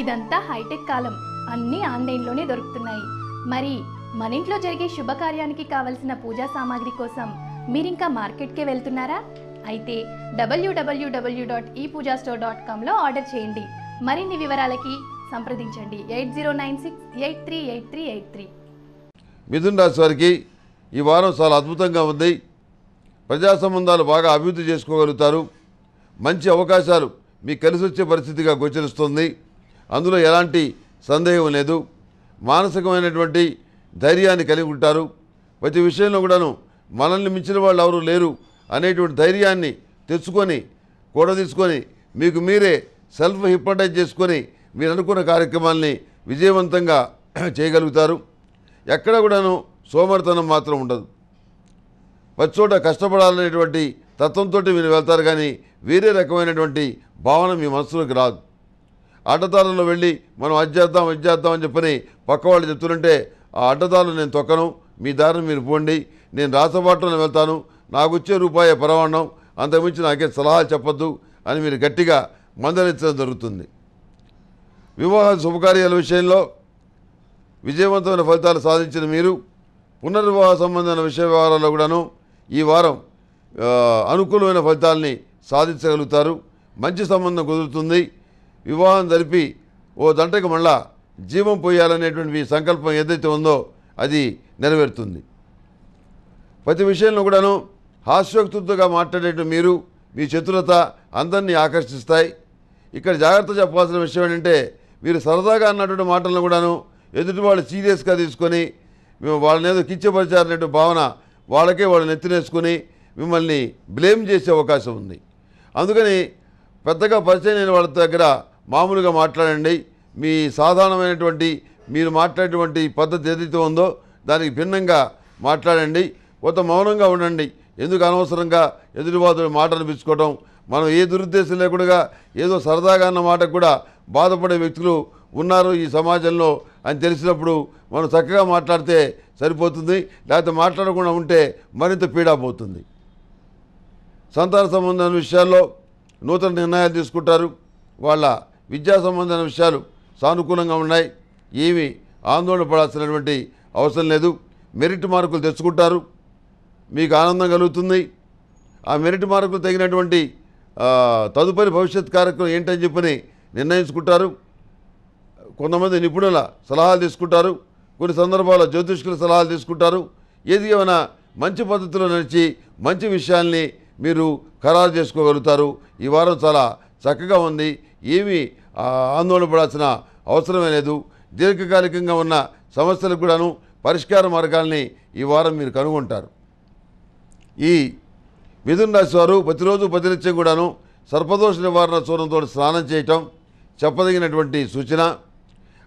ఇదంతా హైటెక్ కాలం అన్నీ ఆన్లైన్లోనే దొరుకుతున్నాయి మరి మన ఇంట్లో జరిగే శుభకార్యానికి కావలసిన పూజా సామాగ్రి కోసం మీరింకా మార్కెట్కే వెళ్తున్నారా అయితే W W W dot e Puja store dot కామ్లో ఆర్డర్ చేయండి మరిన్ని వివరాలకి సంప్రదించండి eight zero nine six eight three eight three eight three మిథున్ రాశి వారికి ఈ వారం చాలా అద్భుతంగా ఉంది ప్రజా సంబంధాలు బాగా అభివృద్ధి చేసుకోగలుగుతారు మంచి అవకాశాలు మీకు కలిసి వచ్చే పరిస్థితిగా గోచరిస్తుంది అందులో ఎలాంటి సందేహం లేదు మానసికమైనటువంటి ధైర్యాన్ని కలిగి ఉంటారు ప్రతి విషయంలో కూడాను మనల్ని మించిన వాళ్ళు ఎవరు లేరు అనేటువంటి ధైర్యాన్ని తెచ్చుకొని కూడ తీసుకొని మీకు మీరే సెల్ఫ్ హిప్నటైజ్ చేసుకొని మీరు అనుకున్న కార్యక్రమాల్ని విజయవంతంగా చేయగలుగుతారు ఎక్కడ కూడాను సోమరితనం మాత్రం ఉండదు ప్రతి చోట కష్టపడాలనేటువంటి తత్వంతో మీరు వెళ్తారు కానీ వేరే రకమైనటువంటి భావన మీ మనసులోకి రాదు అడ్డదారులు వెళ్ళి మనం అది చేద్దాం అది చేద్దాం అని చెప్పని పక్క వాళ్ళు చెప్తుంటే ఆ అడ్డదారులు నేను తొక్కను మీ దారిని మీరు పోండి నేను రాసబాటలో వెళ్తాను నాకు వచ్చే రూపాయి పరవాణం అంతకుమించి నాకే సలహాలు చెప్పొద్దు అని మీరు గట్టిగా మందలించడం జరుగుతుంది వివాహ శుభకార్యాల విషయంలో విజయవంతమైన ఫలితాలు సాధించిన మీరు పునర్వివాహ సంబంధమైన విషయ వ్యవహారాల్లో కూడాను ఈ వారం అనుకూలమైన ఫలితాలని సాధించగలుగుతారు మంచి సంబంధం కుదురుతుంది వివాహం జరిపి ఓ దంటకు మళ్ళా జీవం పోయాలనేటువంటి మీ సంకల్పం ఏదైతే ఉందో అది నెరవేరుతుంది ప్రతి విషయంలో కూడాను హాస్యోక్తులతోగా మాట్లాడేటువంటి మీరు మీ చతురత అందరినీ ఆకర్షిస్తాయి ఇక్కడ జాగ్రత్త చెప్పాల్సిన విషయం ఏంటంటే మీరు సరదాగా అన్నటువంటి మాటలను కూడాను ఎదుటి వాళ్ళు సీరియస్గా తీసుకొని మేము వాళ్ళని ఏదో కిచ్చపరిచారనే భావన వాళ్ళకే వాళ్ళు నెత్తినేసుకొని మిమ్మల్ని బ్లేమ్ చేసే అవకాశం ఉంది అందుకని పెద్దగా పరిచయం లేని వాళ్ళ దగ్గర మామూలుగా మాట్లాడండి మీ సాధారణమైనటువంటి మీరు మాట్లాడేటువంటి పద్ధతి ఏదైతే ఉందో దానికి భిన్నంగా మాట్లాడండి కొంత మౌనంగా ఉండండి ఎందుకు అనవసరంగా ఎదురువాదులు మాటలు పిచ్చుకోవడం మనం ఏ దురుద్దేశం లేకుండా ఏదో సరదాగా అన్న మాట కూడా బాధపడే వ్యక్తులు ఉన్నారు ఈ సమాజంలో అని తెలిసినప్పుడు మనం చక్కగా మాట్లాడితే సరిపోతుంది లేకపోతే మాట్లాడకుండా ఉంటే మరింత పీడాపోతుంది సంతాన సంబంధమైన విషయాల్లో నూతన నిర్ణయాలు తీసుకుంటారు వాళ్ళ విద్యా సంబంధమైన విషయాలు సానుకూలంగా ఉన్నాయి ఏమి ఆందోళన పడాల్సినటువంటి అవసరం లేదు మెరిట్ మార్కులు తెచ్చుకుంటారు మీకు ఆనందం కలుగుతుంది ఆ మెరిట్ మార్కులు తగినటువంటి తదుపరి భవిష్యత్ కార్యక్రమం ఏంటని చెప్పని నిర్ణయించుకుంటారు కొంతమంది నిపుణుల సలహాలు తీసుకుంటారు కొన్ని సందర్భాల్లో జ్యోతిష్కుల సలహాలు తీసుకుంటారు ఏది ఏమైనా మంచి పద్ధతిలో నడిచి మంచి విషయాల్ని మీరు ఖరారు చేసుకోగలుగుతారు ఈ వారం చాలా చక్కగా ఉంది ఏమీ ఆందోళనపడాల్సిన అవసరమే లేదు దీర్ఘకాలికంగా ఉన్న సమస్యలకు కూడాను పరిష్కార మార్గాల్ని ఈ వారం మీరు కనుగొంటారు ఈ మిథున రాశి వారు ప్రతిరోజు ప్రతినిత్యం కూడాను సర్పదోష నివారణ చూడంతో స్నానం చేయటం చెప్పదగినటువంటి సూచన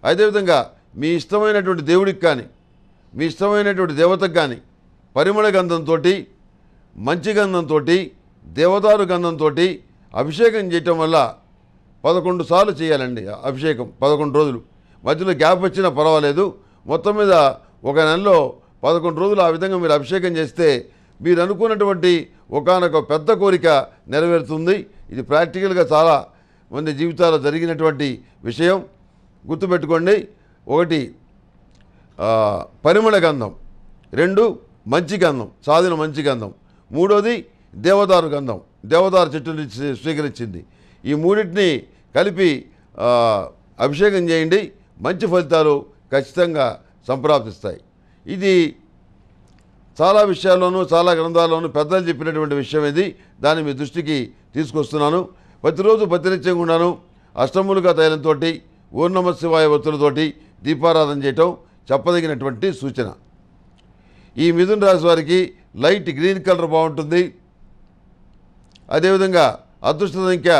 అదేవిధంగా మీ ఇష్టమైనటువంటి దేవుడికి కానీ మీ ఇష్టమైనటువంటి దేవతకు కానీ పరిమళ గంధంతో మంచి గంధంతో దేవదారు గంధంతో అభిషేకం చేయటం వల్ల పదకొండు సార్లు చేయాలండి అభిషేకం పదకొండు రోజులు మధ్యలో గ్యాప్ వచ్చినా పర్వాలేదు మొత్తం మీద ఒక నెలలో పదకొండు రోజులు ఆ విధంగా మీరు అభిషేకం చేస్తే మీరు అనుకున్నటువంటి ఒకనొక పెద్ద కోరిక నెరవేరుతుంది ఇది ప్రాక్టికల్గా చాలా మంది జీవితాల్లో జరిగినటువంటి విషయం గుర్తుపెట్టుకోండి ఒకటి పరిమళ గంధం రెండు మంచి గంధం సాధన మంచి గంధం మూడోది దేవదారు గంధం దేవదారు చెట్టు నుంచి స్వీకరించింది ఈ మూడింటిని కలిపి అభిషేకం చేయండి మంచి ఫలితాలు ఖచ్చితంగా సంప్రాప్తిస్తాయి ఇది చాలా విషయాల్లోనూ చాలా గ్రంథాల్లోనూ పెద్దలు చెప్పినటువంటి విషయం ఇది దాన్ని మీ దృష్టికి తీసుకొస్తున్నాను ప్రతిరోజు ప్రతినిత్యం ఉన్నాను అష్టములుగా తైలంతో ఊర్ణమ శివాయ ఒత్తులతోటి దీపారాధన చేయటం చెప్పదగినటువంటి సూచన ఈ మిథున్ రాశి వారికి లైట్ గ్రీన్ కలర్ బాగుంటుంది అదేవిధంగా అదృష్ట సంఖ్య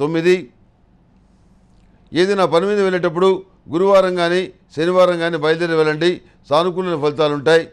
తొమ్మిది ఏదైనా పని మీద వెళ్ళేటప్పుడు గురువారం కానీ శనివారం కానీ బయలుదేరి వెళ్ళండి సానుకూల ఉంటాయి